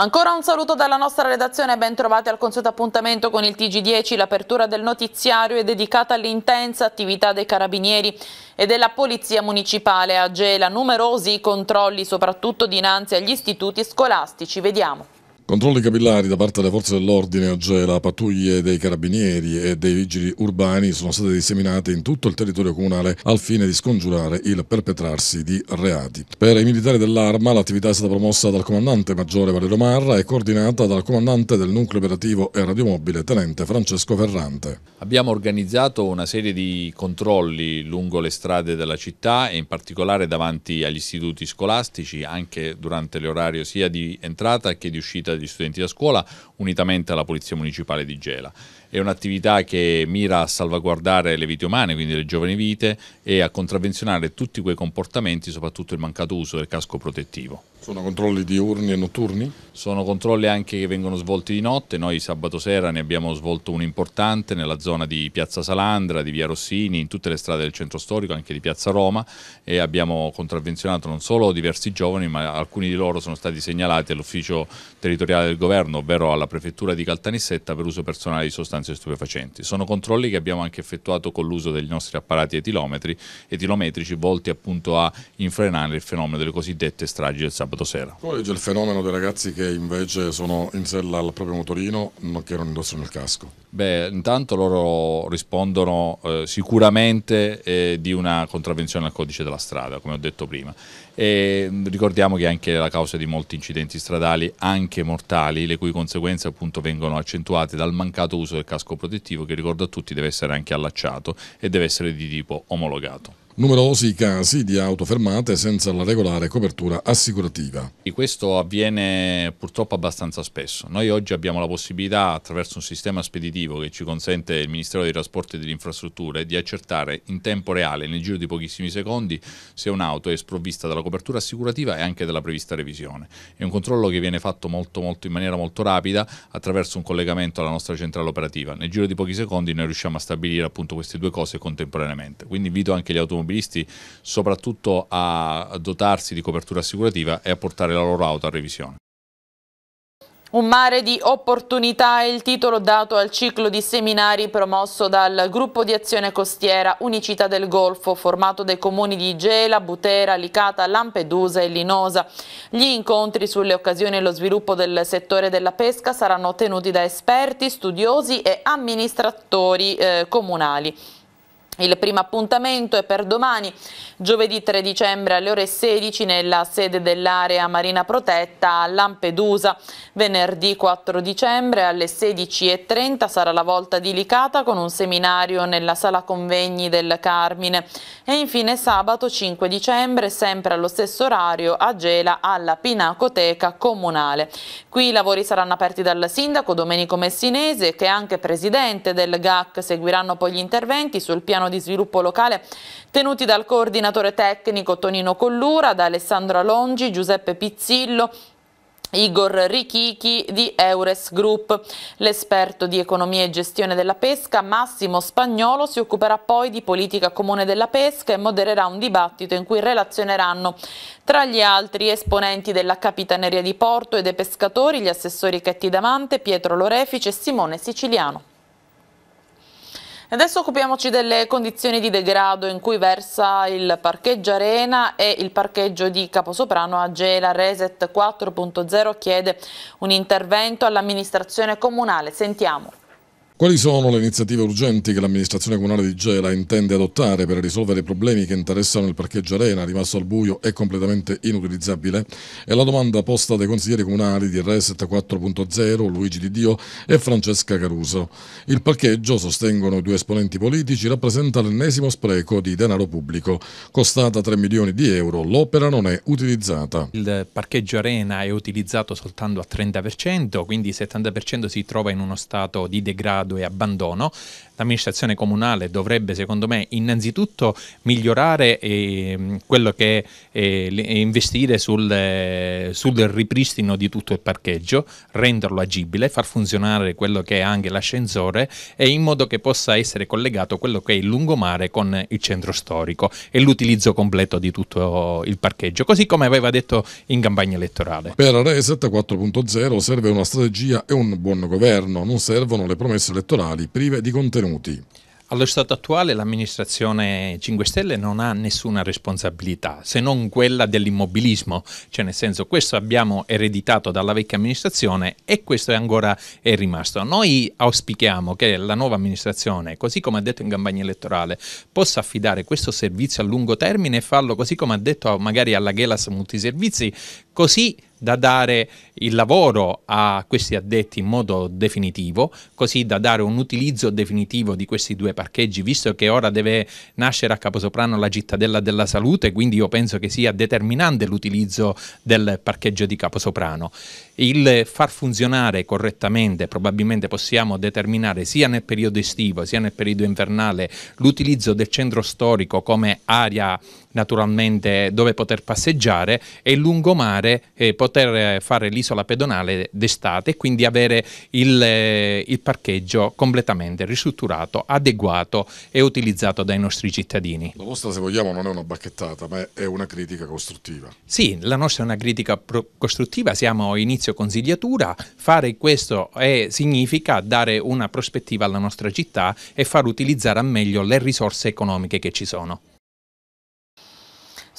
Ancora un saluto dalla nostra redazione, ben trovati al consueto appuntamento con il TG10. L'apertura del notiziario è dedicata all'intensa attività dei carabinieri e della polizia municipale. A Gela numerosi controlli, soprattutto dinanzi agli istituti scolastici. Vediamo. Controlli capillari da parte delle forze dell'ordine a la pattuglie dei carabinieri e dei vigili urbani sono state disseminate in tutto il territorio comunale al fine di scongiurare il perpetrarsi di reati. Per i militari dell'Arma l'attività è stata promossa dal comandante maggiore Valerio Marra e coordinata dal comandante del nucleo operativo e radiomobile tenente Francesco Ferrante. Abbiamo organizzato una serie di controlli lungo le strade della città e in particolare davanti agli istituti scolastici anche durante l'orario sia di entrata che di uscita degli studenti da scuola unitamente alla Polizia Municipale di Gela è un'attività che mira a salvaguardare le vite umane, quindi le giovani vite, e a contravvenzionare tutti quei comportamenti, soprattutto il mancato uso del casco protettivo. Sono controlli diurni e notturni? Sono controlli anche che vengono svolti di notte, noi sabato sera ne abbiamo svolto un importante nella zona di Piazza Salandra, di Via Rossini, in tutte le strade del centro storico, anche di Piazza Roma e abbiamo contravvenzionato non solo diversi giovani ma alcuni di loro sono stati segnalati all'ufficio territoriale del governo, ovvero alla prefettura di Caltanissetta per uso personale di sostanze sostanze stupefacenti. Sono controlli che abbiamo anche effettuato con l'uso dei nostri apparati etilometri, etilometrici volti appunto a infrenare il fenomeno delle cosiddette stragi del sabato sera. Poi c'è il fenomeno dei ragazzi che invece sono in sella al proprio motorino che non indossano il casco. Beh, intanto loro rispondono eh, sicuramente eh, di una contravvenzione al codice della strada, come ho detto prima. E ricordiamo che è anche la causa di molti incidenti stradali, anche mortali, le cui conseguenze appunto vengono accentuate dal mancato uso del casco protettivo che ricordo a tutti deve essere anche allacciato e deve essere di tipo omologato numerosi casi di auto fermate senza la regolare copertura assicurativa. Questo avviene purtroppo abbastanza spesso. Noi oggi abbiamo la possibilità, attraverso un sistema speditivo che ci consente il Ministero dei Trasporti e delle Infrastrutture, di accertare in tempo reale, nel giro di pochissimi secondi, se un'auto è sprovvista della copertura assicurativa e anche della prevista revisione. È un controllo che viene fatto molto, molto, in maniera molto rapida attraverso un collegamento alla nostra centrale operativa. Nel giro di pochi secondi noi riusciamo a stabilire appunto queste due cose contemporaneamente. Quindi invito anche gli automobilisti automobilisti soprattutto a dotarsi di copertura assicurativa e a portare la loro auto a revisione. Un mare di opportunità è il titolo dato al ciclo di seminari promosso dal gruppo di azione costiera Unicità del Golfo, formato dai comuni di Gela, Butera, Licata, Lampedusa e Linosa. Gli incontri sulle occasioni e lo sviluppo del settore della pesca saranno tenuti da esperti, studiosi e amministratori eh, comunali. Il primo appuntamento è per domani, giovedì 3 dicembre alle ore 16 nella sede dell'area Marina Protetta a Lampedusa. Venerdì 4 dicembre alle 16.30 sarà la volta di Licata con un seminario nella sala convegni del Carmine. E infine sabato 5 dicembre, sempre allo stesso orario, a Gela alla Pinacoteca Comunale. Qui i lavori saranno aperti dal sindaco Domenico Messinese che è anche presidente del GAC. Seguiranno poi gli interventi sul piano piano di sviluppo locale tenuti dal coordinatore tecnico Tonino Collura, da Alessandra Longi, Giuseppe Pizzillo, Igor Richichi di Eures Group. L'esperto di economia e gestione della pesca Massimo Spagnolo si occuperà poi di politica comune della pesca e modererà un dibattito in cui relazioneranno tra gli altri esponenti della Capitaneria di Porto e dei pescatori gli assessori Chetti Damante, Pietro Lorefice e Simone Siciliano. Adesso occupiamoci delle condizioni di degrado in cui versa il parcheggio Arena e il parcheggio di Caposoprano a Gela. Reset 4.0 chiede un intervento all'amministrazione comunale. Sentiamo. Quali sono le iniziative urgenti che l'amministrazione comunale di Gela intende adottare per risolvere i problemi che interessano il parcheggio Arena, rimasto al buio e completamente inutilizzabile? È la domanda posta dai consiglieri comunali di Reset 4.0, Luigi Di Dio e Francesca Caruso. Il parcheggio, sostengono due esponenti politici, rappresenta l'ennesimo spreco di denaro pubblico. Costata 3 milioni di euro, l'opera non è utilizzata. Il parcheggio Arena è utilizzato soltanto al 30%, quindi il 70% si trova in uno stato di degrado degrado e abbandono. L'amministrazione comunale dovrebbe, secondo me, innanzitutto migliorare eh, quello che è eh, eh, investire sul, eh, sul, ripristino di tutto il parcheggio, renderlo agibile, far funzionare quello che è anche l'ascensore e in modo che possa essere collegato quello che è il lungomare con il centro storico e l'utilizzo completo di tutto il parcheggio, così come aveva detto in campagna elettorale. Per Reset 4.0 serve una strategia e un buon governo, non servono le promesse elettorali prive di contenuti. Allo stato attuale l'amministrazione 5 Stelle non ha nessuna responsabilità se non quella dell'immobilismo, cioè nel senso questo abbiamo ereditato dalla vecchia amministrazione e questo è ancora è rimasto. Noi auspichiamo che la nuova amministrazione, così come ha detto in campagna elettorale, possa affidare questo servizio a lungo termine e farlo così come ha detto magari alla Gelas Multiservizi così da dare il lavoro a questi addetti in modo definitivo, così da dare un utilizzo definitivo di questi due parcheggi, visto che ora deve nascere a Caposoprano la cittadella della salute, quindi io penso che sia determinante l'utilizzo del parcheggio di Caposoprano. Il far funzionare correttamente, probabilmente possiamo determinare sia nel periodo estivo sia nel periodo invernale l'utilizzo del centro storico come area naturalmente dove poter passeggiare e il lungomare fare, eh, poter eh, fare l'isola pedonale d'estate e quindi avere il, eh, il parcheggio completamente ristrutturato, adeguato e utilizzato dai nostri cittadini. La vostra, se vogliamo, non è una bacchettata, ma è una critica costruttiva. Sì, la nostra è una critica costruttiva, siamo a inizio consigliatura, fare questo è, significa dare una prospettiva alla nostra città e far utilizzare al meglio le risorse economiche che ci sono.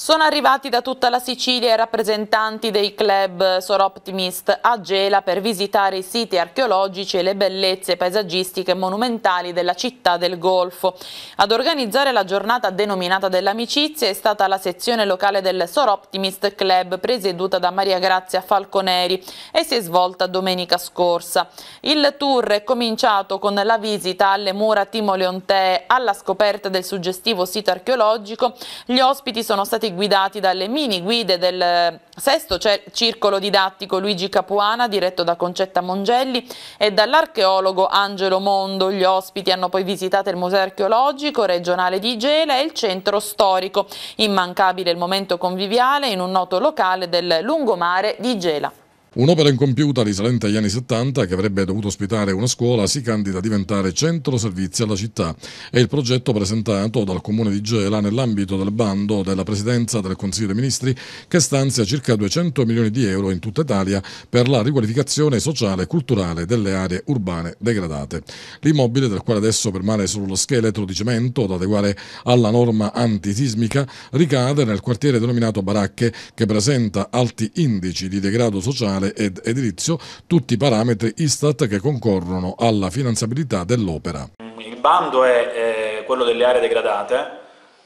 Sono arrivati da tutta la Sicilia i rappresentanti dei club Soroptimist a Gela per visitare i siti archeologici e le bellezze paesaggistiche monumentali della città del Golfo. Ad organizzare la giornata denominata dell'amicizia è stata la sezione locale del Soroptimist Club presieduta da Maria Grazia Falconeri e si è svolta domenica scorsa. Il tour è cominciato con la visita alle mura Timoleontee alla scoperta del suggestivo sito archeologico. Gli ospiti sono stati guidati dalle mini guide del eh, sesto cioè circolo didattico Luigi Capuana, diretto da Concetta Mongelli, e dall'archeologo Angelo Mondo. Gli ospiti hanno poi visitato il Museo archeologico regionale di Gela e il centro storico. Immancabile il momento conviviale in un noto locale del lungomare di Gela. Un'opera incompiuta risalente agli anni 70 che avrebbe dovuto ospitare una scuola si candida a diventare centro servizi alla città. È il progetto presentato dal comune di Gela nell'ambito del bando della presidenza del Consiglio dei Ministri che stanzia circa 200 milioni di euro in tutta Italia per la riqualificazione sociale e culturale delle aree urbane degradate. L'immobile, del quale adesso permane solo lo scheletro di cemento da adeguare alla norma antisismica, ricade nel quartiere denominato Baracche che presenta alti indici di degrado sociale ambientale ed edilizio, tutti i parametri ISTAT che concorrono alla finanziabilità dell'opera. Il bando è, eh, quello delle aree degradate,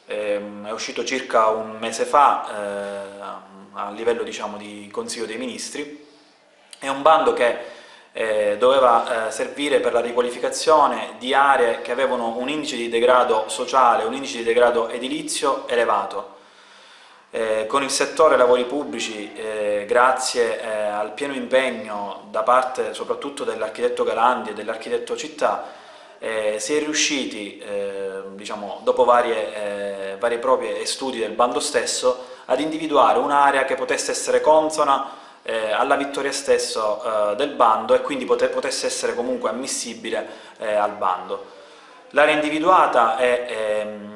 ehm, è uscito circa un mese fa eh, a livello diciamo, di Consiglio dei Ministri, è un bando che eh, doveva eh, servire per la riqualificazione di aree che avevano un indice di degrado sociale, un indice di degrado edilizio elevato. Eh, con il settore lavori pubblici, eh, grazie eh, al pieno impegno da parte soprattutto dell'architetto Galandi e dell'architetto Città, eh, si è riusciti, eh, diciamo, dopo varie, eh, varie proprie studi del bando stesso, ad individuare un'area che potesse essere consona alla vittoria stesso del bando e quindi potesse essere comunque ammissibile al bando. L'area individuata è ehm,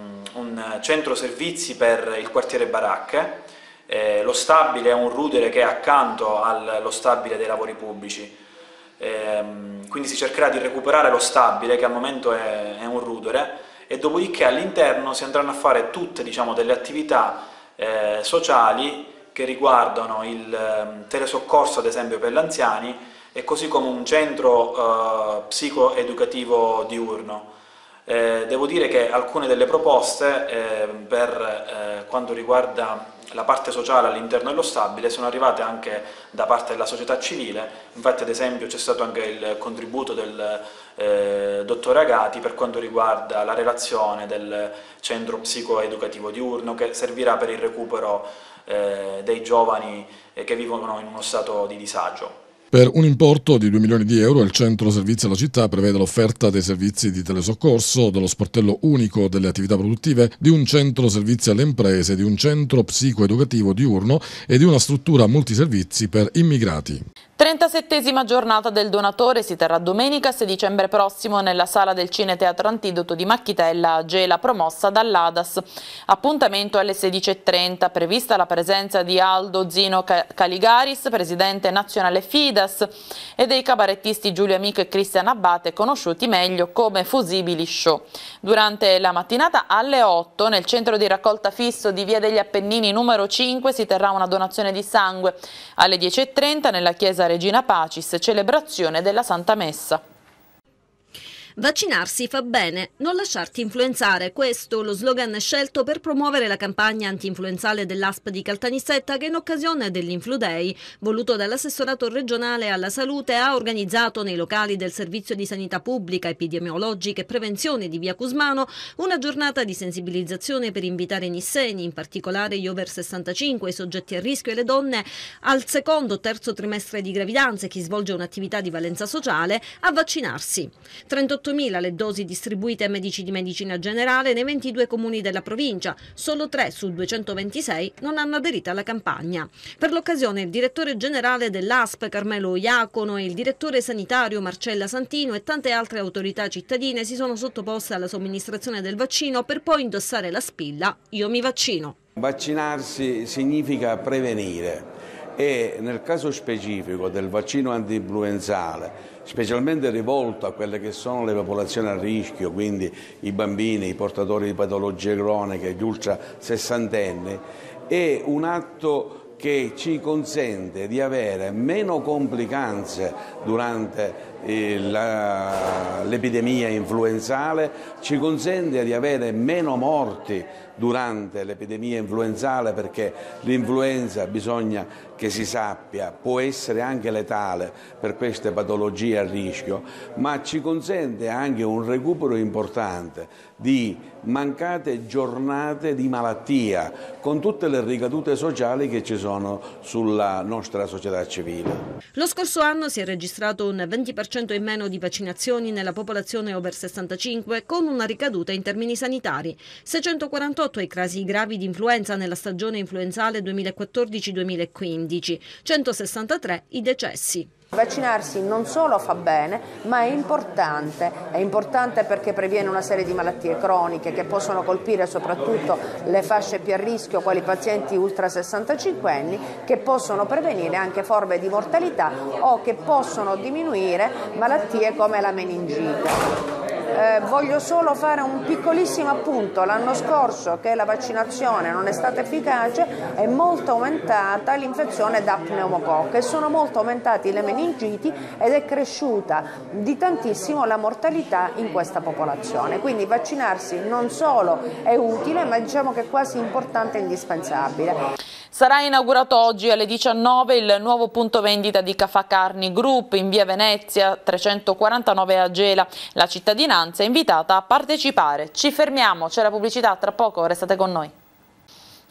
centro servizi per il quartiere Baracche, eh, lo stabile è un rudere che è accanto allo stabile dei lavori pubblici, eh, quindi si cercherà di recuperare lo stabile che al momento è, è un rudere e dopodiché all'interno si andranno a fare tutte diciamo, delle attività eh, sociali che riguardano il ehm, telesoccorso ad esempio per gli anziani e così come un centro eh, psicoeducativo diurno eh, devo dire che alcune delle proposte eh, per eh, quanto riguarda la parte sociale all'interno dello stabile sono arrivate anche da parte della società civile, infatti ad esempio c'è stato anche il contributo del eh, dottore Agati per quanto riguarda la relazione del centro psicoeducativo diurno che servirà per il recupero eh, dei giovani eh, che vivono in uno stato di disagio. Per un importo di 2 milioni di euro il centro servizi alla città prevede l'offerta dei servizi di telesoccorso, dello sportello unico delle attività produttive, di un centro servizi alle imprese, di un centro psicoeducativo diurno e di una struttura multiservizi per immigrati. 37 giornata del donatore si terrà domenica 6 dicembre prossimo nella sala del Cineteatro Antidoto di Macchitella a Gela promossa dall'Adas. Appuntamento alle 16.30, prevista la presenza di Aldo Zino Caligaris, presidente nazionale Fidas, e dei cabarettisti Giulio Amico e Cristian Abbate, conosciuti meglio come Fusibili Show. Durante la mattinata alle 8 nel centro di raccolta fisso di Via degli Appennini numero 5 si terrà una donazione di sangue. Alle 10.30 nella chiesa Regina Pacis, celebrazione della Santa Messa. Vaccinarsi fa bene, non lasciarti influenzare. Questo lo slogan scelto per promuovere la campagna anti-influenzale dell'ASP di Caltanissetta che in occasione dell'Infludei, voluto dall'assessorato regionale alla salute, ha organizzato nei locali del Servizio di Sanità Pubblica, Epidemiologica e Prevenzione di Via Cusmano una giornata di sensibilizzazione per invitare i nisseni, in particolare gli over 65, i soggetti a rischio e le donne al secondo o terzo trimestre di gravidanza e chi svolge un'attività di valenza sociale a vaccinarsi. 38 8.000 le dosi distribuite ai medici di medicina generale nei 22 comuni della provincia, solo 3 su 226 non hanno aderito alla campagna. Per l'occasione il direttore generale dell'ASP Carmelo Iacono e il direttore sanitario Marcella Santino e tante altre autorità cittadine si sono sottoposte alla somministrazione del vaccino per poi indossare la spilla Io mi vaccino. Vaccinarsi significa prevenire e nel caso specifico del vaccino anti-influenzale specialmente rivolto a quelle che sono le popolazioni a rischio, quindi i bambini, i portatori di patologie croniche, gli ultra sessantenni, è un atto che ci consente di avere meno complicanze durante eh, l'epidemia influenzale, ci consente di avere meno morti durante l'epidemia influenzale perché l'influenza bisogna che si sappia può essere anche letale per queste patologie a rischio, ma ci consente anche un recupero importante di mancate giornate di malattia con tutte le ricadute sociali che ci sono sulla nostra società civile. Lo scorso anno si è registrato un 20% in meno di vaccinazioni nella popolazione over 65 con una ricaduta in termini sanitari. 648 i casi gravi di influenza nella stagione influenzale 2014-2015 11, 163 i decessi. Vaccinarsi non solo fa bene, ma è importante, è importante perché previene una serie di malattie croniche che possono colpire soprattutto le fasce più a rischio, quali i pazienti ultra 65 anni, che possono prevenire anche forme di mortalità o che possono diminuire malattie come la meningite. Eh, voglio solo fare un piccolissimo appunto, l'anno scorso che la vaccinazione non è stata efficace è molto aumentata l'infezione da pneumococca e sono molto aumentati le meningiti ed è cresciuta di tantissimo la mortalità in questa popolazione. Quindi vaccinarsi non solo è utile ma diciamo che è quasi importante e indispensabile. Sarà inaugurato oggi alle 19 il nuovo punto vendita di Cafà Carni Group in via Venezia 349 a Gela. La cittadinanza è invitata a partecipare. Ci fermiamo, c'è la pubblicità, tra poco restate con noi.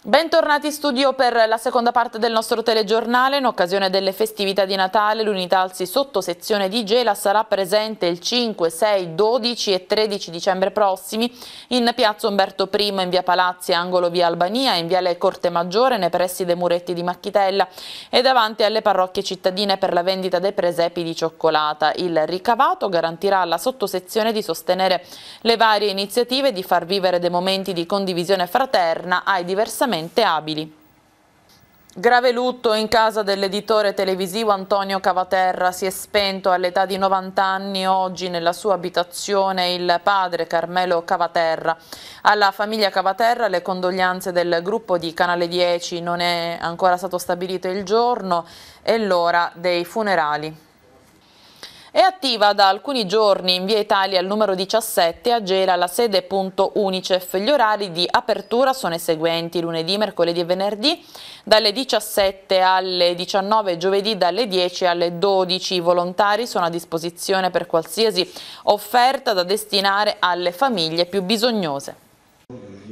Bentornati in studio per la seconda parte del nostro telegiornale. In occasione delle festività di Natale, l'unità alzi sotto sezione di Gela sarà presente il 5, 6, 12 e 13 dicembre prossimi in piazza Umberto I, in via Palazzi, angolo via Albania, in viale Corte Maggiore, nei pressi dei muretti di Macchitella e davanti alle parrocchie cittadine per la vendita dei presepi di cioccolata. Il ricavato garantirà alla sottosezione di sostenere le varie iniziative e di far vivere dei momenti di condivisione fraterna ai diversamente fisicamente abili. Grave lutto in casa dell'editore televisivo Antonio Cavaterra, si è spento all'età di 90 anni oggi nella sua abitazione il padre Carmelo Cavaterra. Alla famiglia Cavaterra le condoglianze del gruppo di Canale 10, non è ancora stato stabilito il giorno e l'ora dei funerali. È attiva da alcuni giorni in via Italia al numero 17 a Gela la sede.unicef. Gli orari di apertura sono i seguenti, lunedì, mercoledì e venerdì dalle 17 alle 19, giovedì dalle 10 alle 12. I volontari sono a disposizione per qualsiasi offerta da destinare alle famiglie più bisognose.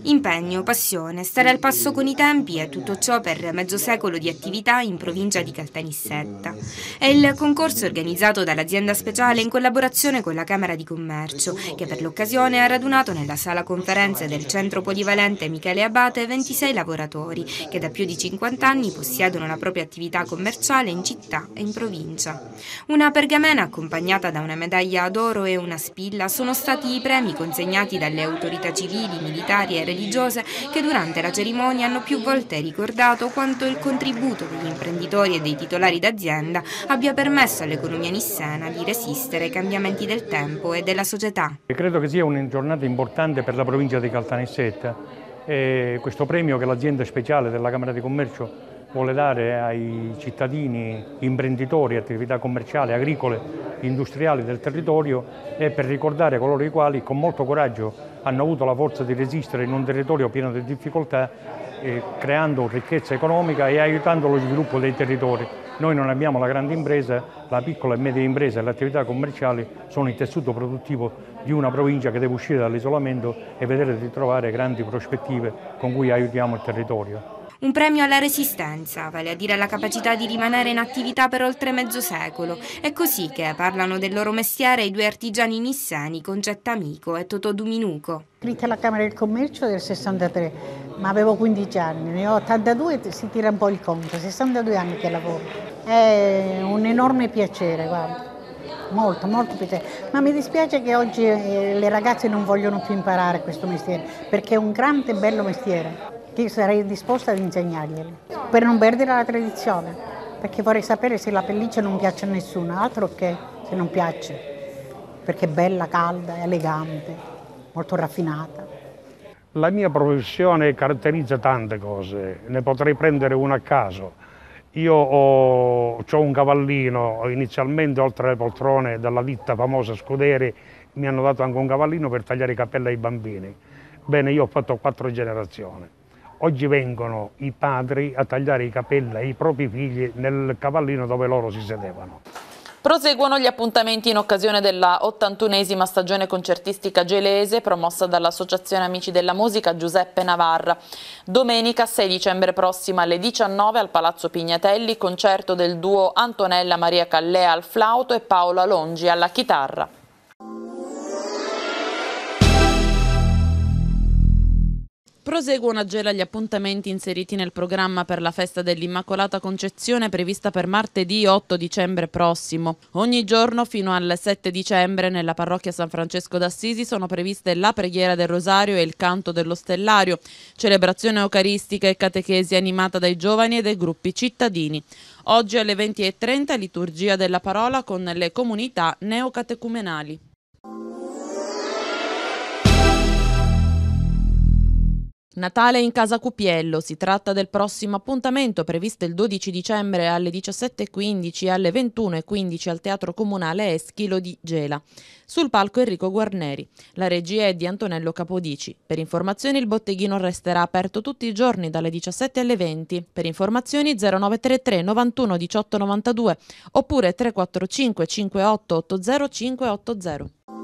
Impegno, passione, stare al passo con i tempi e tutto ciò per mezzo secolo di attività in provincia di Caltanissetta. È il concorso organizzato dall'azienda speciale in collaborazione con la Camera di Commercio, che per l'occasione ha radunato nella sala conferenze del centro polivalente Michele Abate 26 lavoratori che da più di 50 anni possiedono la propria attività commerciale in città e in provincia. Una pergamena accompagnata da una medaglia d'oro e una spilla sono stati i premi consegnati dalle autorità civili, militari universitarie e religiose che durante la cerimonia hanno più volte ricordato quanto il contributo degli imprenditori e dei titolari d'azienda abbia permesso all'economia nissena di resistere ai cambiamenti del tempo e della società. Credo che sia una giornata importante per la provincia di Caltanissetta. E questo premio che l'azienda speciale della Camera di Commercio vuole dare ai cittadini, imprenditori, attività commerciali, agricole, industriali del territorio e per ricordare coloro i quali con molto coraggio hanno avuto la forza di resistere in un territorio pieno di difficoltà eh, creando ricchezza economica e aiutando lo sviluppo dei territori. Noi non abbiamo la grande impresa, la piccola e media impresa e le attività commerciali sono il tessuto produttivo di una provincia che deve uscire dall'isolamento e vedere di trovare grandi prospettive con cui aiutiamo il territorio un premio alla resistenza, vale a dire alla capacità di rimanere in attività per oltre mezzo secolo. È così che parlano del loro mestiere i due artigiani nisseni, Concetta Amico e Totò Duminuco. Iscritta alla Camera del Commercio del 63, ma avevo 15 anni, ne ho 82 e si tira un po' il conto, 62 anni che lavoro. È un enorme piacere, guarda molto, molto piacere. Ma mi dispiace che oggi eh, le ragazze non vogliono più imparare questo mestiere, perché è un grande e bello mestiere che io sarei disposta ad insegnarglieli per non perdere la tradizione, perché vorrei sapere se la pelliccia non piace a nessuno, altro che se non piace, perché è bella, calda, elegante, molto raffinata. La mia professione caratterizza tante cose, ne potrei prendere una a caso. Io ho, ho, un cavallino, inizialmente oltre alle poltrone della ditta famosa Scuderi mi hanno dato anche un cavallino per tagliare i capelli ai bambini. Bene, io ho fatto quattro generazioni. Oggi vengono i padri a tagliare i capelli ai propri figli nel cavallino dove loro si sedevano. Proseguono gli appuntamenti in occasione della 81esima stagione concertistica gelese promossa dall'Associazione Amici della Musica Giuseppe Navarra. Domenica 6 dicembre prossima alle 19 al Palazzo Pignatelli concerto del duo Antonella Maria Callea al flauto e Paola Longi alla chitarra. Proseguono a Gela gli appuntamenti inseriti nel programma per la festa dell'Immacolata Concezione prevista per martedì 8 dicembre prossimo. Ogni giorno fino al 7 dicembre nella parrocchia San Francesco d'Assisi sono previste la preghiera del Rosario e il canto dello Stellario, celebrazione eucaristica e catechesi animata dai giovani e dai gruppi cittadini. Oggi alle 20.30 liturgia della parola con le comunità neocatecumenali. Natale in casa Cupiello, si tratta del prossimo appuntamento previsto il 12 dicembre alle 17.15 e alle 21.15 al Teatro Comunale Eschilo di Gela. Sul palco Enrico Guarneri, la regia è di Antonello Capodici. Per informazioni il botteghino resterà aperto tutti i giorni dalle 17 alle 20. Per informazioni 0933 91 18 92 oppure 345 58 80 580.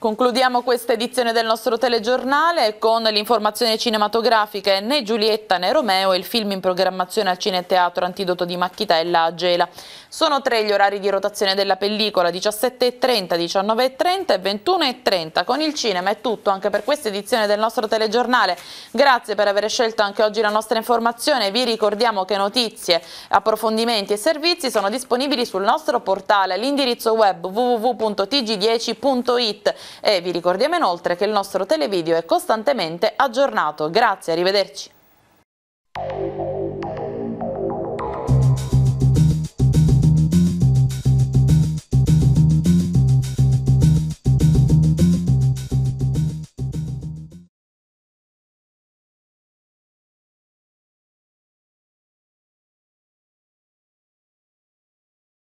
Concludiamo questa edizione del nostro telegiornale con l'informazione cinematografica né Giulietta né Romeo, il film in programmazione al Cineteatro Antidoto di Macchitella a Gela. Sono tre gli orari di rotazione della pellicola, 17.30, 19.30 e 21.30. Con il cinema è tutto anche per questa edizione del nostro telegiornale. Grazie per aver scelto anche oggi la nostra informazione. Vi ricordiamo che notizie, approfondimenti e servizi sono disponibili sul nostro portale all'indirizzo web www.tg10.it e vi ricordiamo inoltre che il nostro televideo è costantemente aggiornato. Grazie, arrivederci.